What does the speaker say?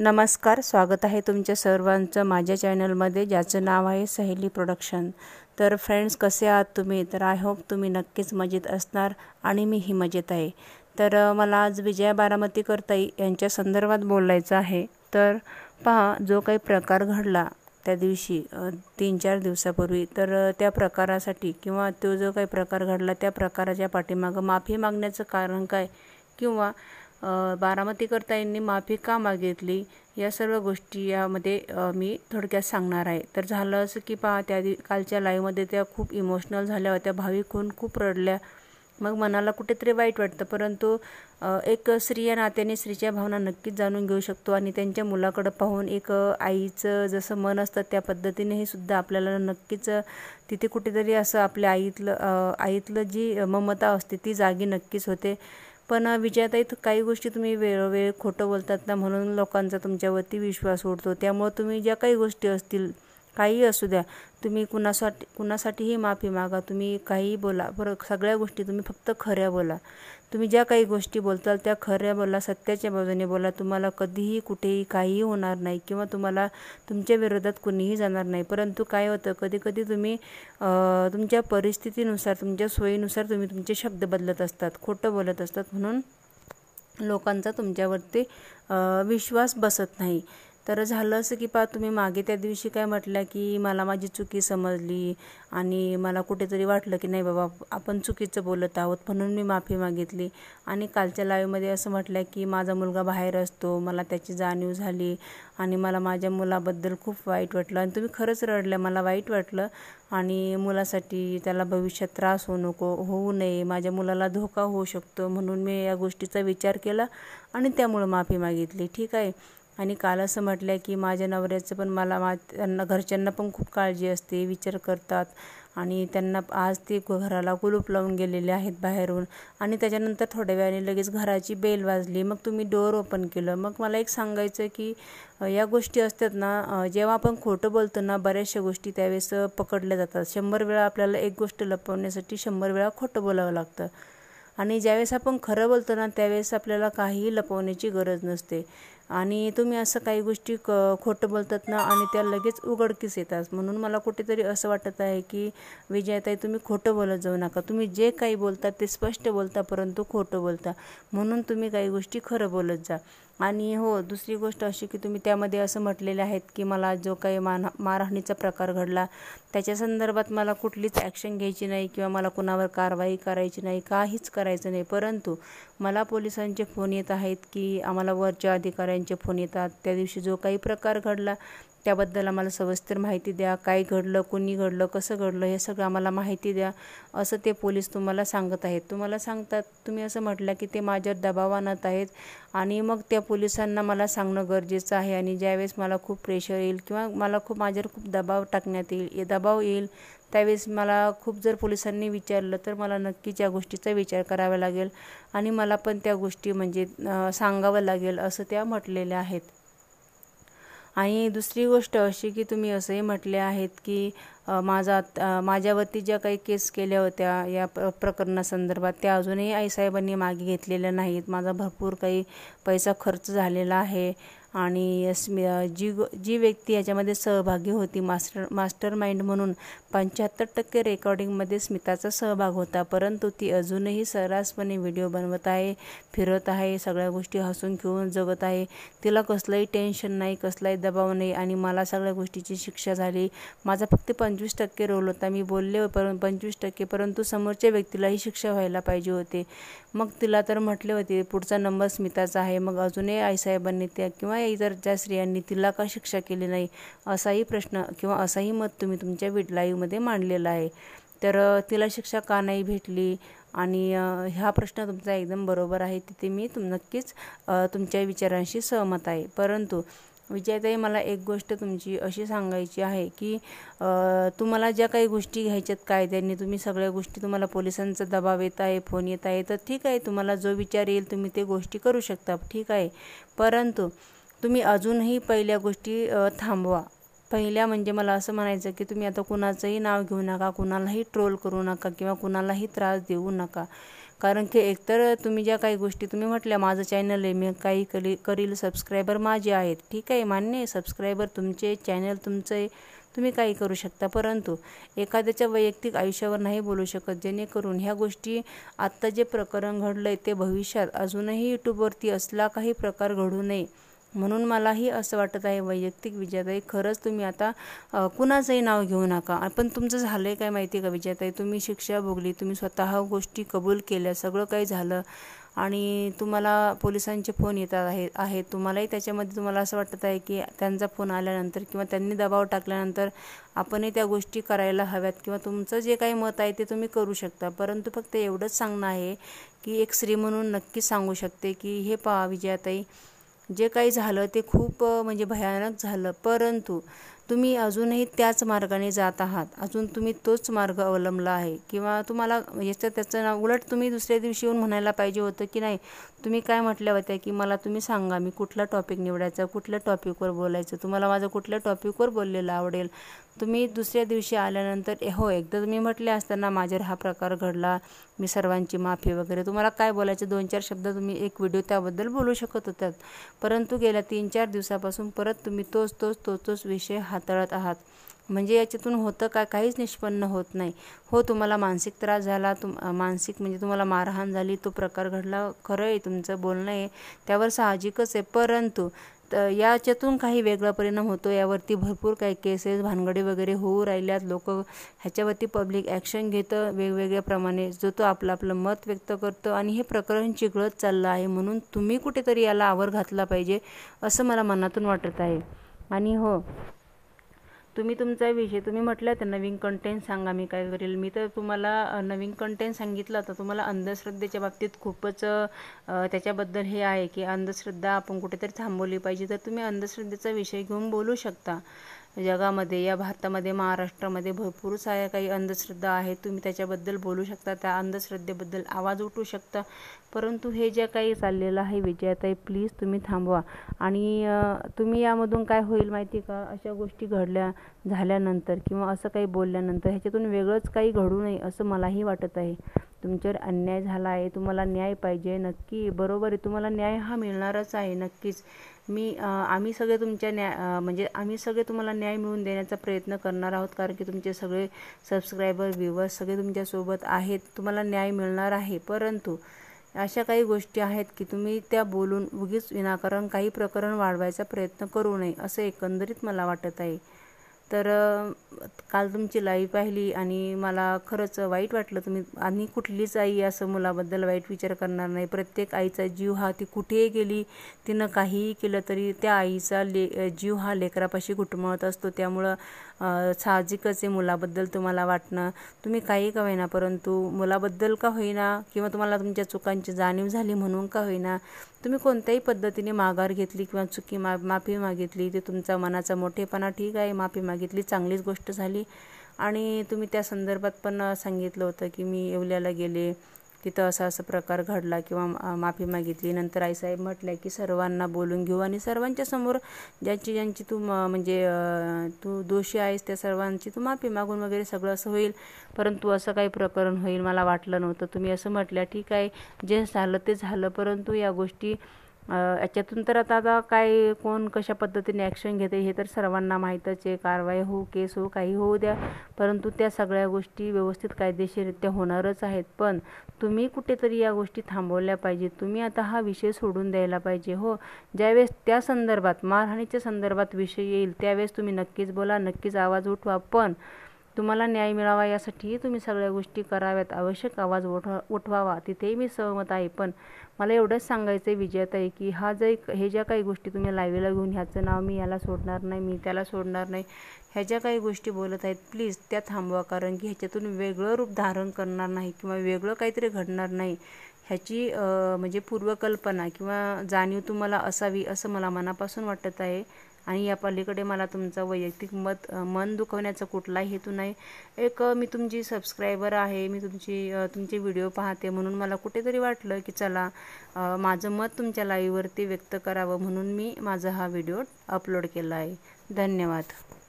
नमस्कार स्वागत आहे तुमच्या सर्वांचं माझ्या चॅनलमध्ये ज्याचं नाव आहे सहेली प्रोडक्शन तर फ्रेंड्स कसे आहात तुम्ही तर आय होप तुम्ही नक्कीच मजेत असणार आणि मी ही मजेत आहे तर मला आज विजया बारामती करताई यांच्या संदर्भात बोलायचं आहे तर पहा जो काही प्रकार घडला त्या दिवशी तीन चार दिवसापूर्वी तर त्या प्रकारासाठी किंवा तो जो काही प्रकार घडला त्या प्रकाराच्या पाठीमागं माफी मागण्याचं कारण काय किंवा यांनी माफी का मागितली या सर्व गोष्टी यामध्ये मी थोडक्यात सांगणार आहे तर झालं असं की पहा त्या दि कालच्या लाईव्हमध्ये त्या खूप इमोशनल झाल्या होत्या भाविक होऊन खूप रडल्या मग मनाला कुठेतरी वाईट वाटतं परंतु एक स्त्री या नात्याने स्त्रीच्या भावना नक्कीच जाणून घेऊ शकतो आणि त्यांच्या मुलाकडं पाहून एक आईचं जसं मन असतं त्या पद्धतीनेही सुद्धा आपल्याला नक्कीच तिथे कुठेतरी असं आपल्या आईतलं आईतलं जी ममता असते ती जागी नक्कीच होते पण विजयाताई काही गोष्टी तुम्ही वेळोवेळ खोटं बोलतात ना म्हणून लोकांचा तुमच्यावरती विश्वास उडतो त्यामुळं तुम्ही ज्या काही गोष्टी असतील काही असू द्या तुम्ही कुणासाठी कुणासाठीही माफी मागा तुम्ही काही बोला बरं सगळ्या गोष्टी तुम्ही फक्त खऱ्या बोला तुम्ही ज्या काही गोष्टी बोलताल त्या खऱ्या बोला सत्याच्या बाजूने बोला तुम्हाला कधीही कुठेही काहीही होणार नाही किंवा तुम्हाला तुमच्या विरोधात कुणीही जाणार नाही परंतु काय होतं कधी कधी तुम्ही तुमच्या परिस्थितीनुसार तुमच्या सोयीनुसार तुम्ही तुमचे शब्द बदलत असतात खोटं बोलत असतात म्हणून लोकांचा तुमच्यावरती विश्वास बसत नाही तर झालं असं की पा तुम्ही मागे त्या दिवशी काय म्हटलं की मला माझी चुकी समजली आणि मला कुठेतरी वाटलं की नाही बाबा आपण चुकीचं बोलत आहोत म्हणून मी माफी मागितली आणि कालच्या लाईव्हमध्ये असं म्हटलं की माझा मुलगा बाहेर असतो मला त्याची जाणीव झाली आणि मला माझ्या मुलाबद्दल खूप वाईट वाटलं आणि तुम्ही खरंच रडलं मला वाईट वाटलं आणि मुलासाठी त्याला भविष्यात त्रास होऊ नको होऊ नये माझ्या मुलाला धोका होऊ शकतो म्हणून मी या गोष्टीचा विचार केला आणि त्यामुळं माफी मागितली ठीक आहे आणि काल असं म्हटलं की माझ्या नवऱ्याचं पण मला मा त्यांना घरच्यांना पण खूप काळजी असते विचार करतात आणि त्यांना आज ते घराला कुलूप लावून गेलेले आहेत बाहेरून आणि त्याच्यानंतर थोड्या वेळाने लगेच घराची बेल वाजली मग तुम्ही डोअर ओपन केलं मग मला एक सांगायचं की या गोष्टी असतात ना जेव्हा आपण खोटं बोलतो ना बऱ्याचशा गोष्टी त्यावेळेस पकडल्या जातात शंभर वेळा आपल्याला एक गोष्ट लपवण्यासाठी शंभर वेळा खोटं बोलावं लागतं आणि ज्यावेळेस आपण खरं बोलतो ना त्यावेळेस आपल्याला काहीही लपवण्याची गरज नसते आणि तुम्ही असं काही गोष्टी क खोटं बोलतात ना आणि त्या लगेच उघडकीस येतात म्हणून मला कुठेतरी असं वाटत आहे की विजयताई तुम्ही खोटं बोलत जाऊ नका तुम्ही जे काही बोलता ते स्पष्ट बोलता परंतु खोटं बोलता म्हणून तुम्ही काही गोष्टी खरं बोलत जा आणि हो दुसरी गोष्ट अशी की तुम्ही त्यामध्ये असं म्हटलेले आहेत की मला जो काही मान मारहाणीचा प्रकार घडला त्याच्या संदर्भात मला कुठलीच ॲक्शन घ्यायची नाही किंवा मला कुणावर कारवाई करायची नाही काहीच करायचं नाही परंतु मला पोलिसांचे फोन येत आहेत की आम्हाला वरच्या अधिकाऱ्यांचे फोन येतात त्या दिवशी जो काही प्रकार घडला त्याबद्दल आम्हाला सविस्तर माहिती द्या काय घडलं कोणी घडलं कसं घडलं हे सगळं आम्हाला माहिती द्या असं ते पोलीस तुम्हाला सांगत आहेत तुम्हाला सांगतात तुम्ही असं म्हटलं की ते माझ्यावर दबाव आणत आहेत आणि मग त्या पोलिसांना मला सांगणं गरजेचं आहे आणि ज्यावेळेस मला खूप प्रेशर येईल किंवा मला खूप माझ्यावर खूप दबाव टाकण्यात येईल दबाव येईल त्यावेळेस मला खूप जर पोलिसांनी विचारलं तर मला नक्कीच या गोष्टीचा विचार करावा लागेल आणि मला पण त्या गोष्टी म्हणजे सांगावं लागेल असं त्या म्हटलेल्या आहेत आणि दुसरी गोष्ट अशी की तुम्ही असंही म्हटले आहेत की माझा माझ्यावरती ज्या काही केस केल्या होत्या या प्र प्रकरणासंदर्भात त्या अजूनही आईसाहेबांनी मागे घेतलेल्या नाहीत माझा भरपूर काही पैसा खर्च झालेला आहे आणि जी जी व्यक्ती याच्यामध्ये सहभागी होती मास्टर मास्टर माइंड म्हणून पंच्याहत्तर टक्के रेकॉर्डिंगमध्ये स्मिताचा सहभाग होता परंतु ती अजूनही सर्रासपणे व्हिडिओ बनवत आहे फिरत आहे सगळ्या गोष्टी हसून खेळून जगत आहे तिला कसलंही टेन्शन नाही कसलाही दबाव नाही आणि मला सगळ्या गोष्टीची शिक्षा झाली माझा फक्त पंचवीस टक्के रोल होता मी बोलले पर पंचवीस टक्के परंतु समोरच्या व्यक्तीलाही शिक्षा व्हायला पाहिजे होते मग तिला तर म्हटले होते पुढचा नंबर स्मिताचा आहे मग अजूनही आईसाहेबांनी त्या किंवा काय जर त्या स्त्रियांनी तिला का शिक्षा केली नाही असाही प्रश्न किंवा असाही मत तुम्ही तुमच्या विडलाईमध्ये मांडलेलं मांडलेला आहे तर तिला शिक्षा का नाही भेटली आणि हा प्रश्न तुमचा एकदम बरोबर आहे तिथे मी तुम नक्कीच तुमच्या विचारांशी सहमत आहे परंतु विजयताई मला एक गोष्ट तुमची अशी सांगायची आहे की तुम्हाला ज्या काही गोष्टी घ्यायच्यात कायद्याने तुम्ही सगळ्या गोष्टी तुम्हाला पोलिसांचा दबाव येत आहे फोन येत आहे तर ठीक आहे तुम्हाला जो विचार येईल तुम्ही ते गोष्टी करू शकता ठीक आहे परंतु तुम्ही अजूनही पहिल्या गोष्टी थांबवा पहिल्या म्हणजे मला असं म्हणायचं की तुम्ही आता कुणाचंही नाव घेऊ नका कुणालाही ट्रोल करू नका किंवा कुणालाही त्रास देऊ नका कारण की एकतर तुम्ही ज्या काही गोष्टी तुम्ही म्हटल्या माझं चॅनल आहे मी काही करी करील सबस्क्रायबर माझे आहेत ठीक आहे मान्य आहे सबस्क्रायबर तुमचे चॅनल तुमचं आहे तुम्ही काही करू शकता परंतु एखाद्याच्या वैयक्तिक आयुष्यावर नाही बोलू शकत जेणेकरून ह्या गोष्टी आत्ता जे प्रकरण घडलं आहे ते भविष्यात अजूनही यूट्यूबवरती असला काही प्रकार घडू नये म्हणून मलाही असं वाटत आहे वैयक्तिक विजयाताई खरंच तुम्ही आता कुणाचंही नाव घेऊ नका पण तुमचं झालं आहे काय माहिती आहे का विजयाताई तुम्ही शिक्षा भोगली तुम्ही स्वतः गोष्टी कबूल केल्या सगळं काही झालं आणि तुम्हाला पोलिसांचे फोन येतात आहे आहेत तुम्हालाही त्याच्यामध्ये तुम्हाला असं वाटत आहे की त्यांचा फोन आल्यानंतर किंवा त्यांनी दबाव टाकल्यानंतर आपणही त्या गोष्टी करायला हव्यात किंवा तुमचं जे काही मत आहे ते तुम्ही करू शकता परंतु फक्त एवढंच सांगणं आहे की एक स्त्री म्हणून नक्कीच सांगू शकते की हे पहा विजयाताई जे काही झालं ते खूप म्हणजे भयानक झालं परंतु तुम्ही अजूनही त्याच मार्गाने जात आहात अजून तुम्ही तोच मार्ग अवलंबला आहे किंवा तुम्हाला याचं म्हणजे त्याचं नाव उलट तुम्ही दुसऱ्या दिवशी येऊन म्हणायला पाहिजे होतं की नाही तुम्ही काय म्हटल्या होत्या की मला तुम्ही सांगा मी कुठला टॉपिक निवडायचा कुठल्या टॉपिकवर बोलायचं तुम्हाला माझं कुठल्या टॉपिकवर बोललेलं आवडेल तुम्ही दुसऱ्या दिवशी आल्यानंतर हो एकदा तुम्ही म्हटले असताना माझ्यावर हा प्रकार घडला मी सर्वांची माफी वगैरे तुम्हाला काय बोलायचं दोन चार शब्द तुम्ही एक व्हिडिओ त्याबद्दल बोलू शकत होत्यात परंतु गेल्या तीन चार दिवसापासून परत तुम्ही तोच तोच तोच तोच विषय हाताळत आहात म्हणजे याच्यातून होतं काय काहीच निष्पन्न होत नाही हो तुम्हाला मानसिक त्रास झाला तुम मानसिक म्हणजे तुम्हाला मारहाण झाली तो प्रकार घडला खरं आहे तुमचं बोलणं आहे त्यावर साहजिकच आहे परंतु याच्यातून काही वेगळा परिणाम होतो यावरती भरपूर काही केसेस भानगडी वगैरे होऊ राहिल्यात लोक ह्याच्यावरती पब्लिक ॲक्शन घेतं वेगवेगळ्या प्रमाणे जो तो आपलं आपलं मत व्यक्त करतो आणि हे प्रकरण चिघळत चाललं आहे म्हणून तुम्ही कुठेतरी याला आवर घातला पाहिजे असं मला मनातून वाटत आहे आणि हो तुम्ही तुमचा विषय तुम्ही म्हटलं तर नवीन कंटेंट सांगा मी काय करेल मी तर तुम्हाला नवीन कंटेंट सांगितलं तर तुम्हाला अंधश्रद्धेच्या बाबतीत खूपच त्याच्याबद्दल हे आहे की अंधश्रद्धा आपण कुठेतरी थांबवली पाहिजे तर तुम्ही अंधश्रद्धेचा विषय घेऊन बोलू शकता जगामध्ये या भारतामध्ये महाराष्ट्रामध्ये भरपूर साऱ्या काही अंधश्रद्धा आहेत तुम्ही त्याच्याबद्दल बोलू शकता त्या अंधश्रद्धेबद्दल आवाज उठू शकता परंतु हे जे काही चाललेलं आहे विजयाताई प्लीज तुम्ही थांबवा आणि तुम्ही यामधून काय होईल माहिती का अशा गोष्टी घडल्या झाल्यानंतर किंवा असं काही बोलल्यानंतर ह्याच्यातून वेगळंच काही घडू नये असं मलाही वाटत आहे तुमच्यावर अन्याय झाला आहे तुम्हाला न्याय पाहिजे नक्की बरोबर आहे तुम्हाला न्याय हा मिळणारच आहे नक्कीच मी आम्ही सगळे तुमच्या न्याय म्हणजे आम्ही सगळे तुम्हाला न्याय मिळवून देण्याचा प्रयत्न करणार आहोत कारण की तुमचे सगळे सबस्क्रायबर व्ह्युअर्स सगळे तुमच्यासोबत आहेत तुम्हाला न्याय मिळणार आहे परंतु अशा काही गोष्टी आहेत की तुम्ही त्या बोलून उगीच विनाकारण काही प्रकरण वाढवायचा प्रयत्न करू नये असं एकंदरीत मला वाटत आहे तर काल तुमची लाईव्ह पाहिली आणि मला खरंच वाईट वाटलं तुम्ही आणि कुठलीच आई असं मुलाबद्दल वाईट विचार करणार नाही प्रत्येक आईचा जीव हा ती कुठेही गेली तिनं काहीही केलं तरी त्या आईचा ले जीव हा लेकरापाशी घुटमळत असतो त्यामुळं साहजिकच आहे मुलाबद्दल तुम्हाला वाटणं तुम्ही काही का होईना परंतु मुलाबद्दल का होईना किंवा तुम्हाला तुमच्या चुकांची जाणीव झाली म्हणून का होईना तुम्ही कोणत्याही पद्धतीने माघार घेतली किंवा चुकी मा माफी मागितली ते तुमचा मनाचा मोठेपणा ठीक आहे माफी मागितली चांगलीच गोष्ट झाली आणि तुम्ही त्या संदर्भात पण सांगितलं होतं की मी येवल्याला गेले तिथं असा असा प्रकार घडला किंवा माफी मागितली नंतर आईसाहेब म्हटलं की सर्वांना बोलून घेऊ आणि सर्वांच्या समोर ज्यांची ज्यांची तू म्हणजे तू दोषी आहेस त्या सर्वांची तू माफी मागून वगैरे सगळं असं होईल परंतु असं काही प्रकरण होईल मला वाटलं नव्हतं तुम्ही असं म्हटलं ठीक आहे जे झालं ते झालं परंतु या गोष्टी याच्यातून तर आता आता काय कोण कशा पद्धतीने ॲक्शन घेते हे तर सर्वांना माहीतच आहे कारवाई हो केस हो काही होऊ द्या परंतु त्या सगळ्या गोष्टी व्यवस्थित कायदेशीररित्या होणारच आहेत पण तुम्ही कुठेतरी या गोष्टी थांबवल्या पाहिजे तुम्ही आता हा विषय सोडून द्यायला पाहिजे हो ज्यावेळेस त्या संदर्भात मारहाणीच्या संदर्भात विषय येईल त्यावेळेस तुम्ही नक्कीच बोला नक्कीच आवाज उठवा पण तुम्हाला न्याय मिळावा यासाठीही तुम्ही सगळ्या गोष्टी कराव्यात आवश्यक आवाज उठवा उठवावा तिथेही मी सहमत आहे पण मला एवढंच सांगायचं आहे आहे की हा जे हे ज्या काही गोष्टी तुम्ही लाईव्हला घेऊन ह्याचं नाव मी याला सोडणार नाही मी त्याला सोडणार नाही ह्या ज्या काही गोष्टी बोलत आहेत प्लीज त्या थांबवा कारण की ह्याच्यातून वेगळं रूप धारण करणार नाही किंवा वेगळं काहीतरी घडणार नाही ह्याची म्हणजे पूर्वकल्पना किंवा जाणीव तुम्हाला असावी असं मला मनापासून वाटत आहे आणि या पलीकडे मला तुमचा वैयक्तिक मत मन दुखवण्याचा कुठला हेतू नाही एक मी तुमची सबस्क्रायबर आहे मी तुमची तुमचे व्हिडिओ पाहते म्हणून मला कुठेतरी वाटलं की चला माझं मत तुमच्या लाईव्हवरती व्यक्त करावं म्हणून मी माझा हा व्हिडिओ अपलोड केला आहे धन्यवाद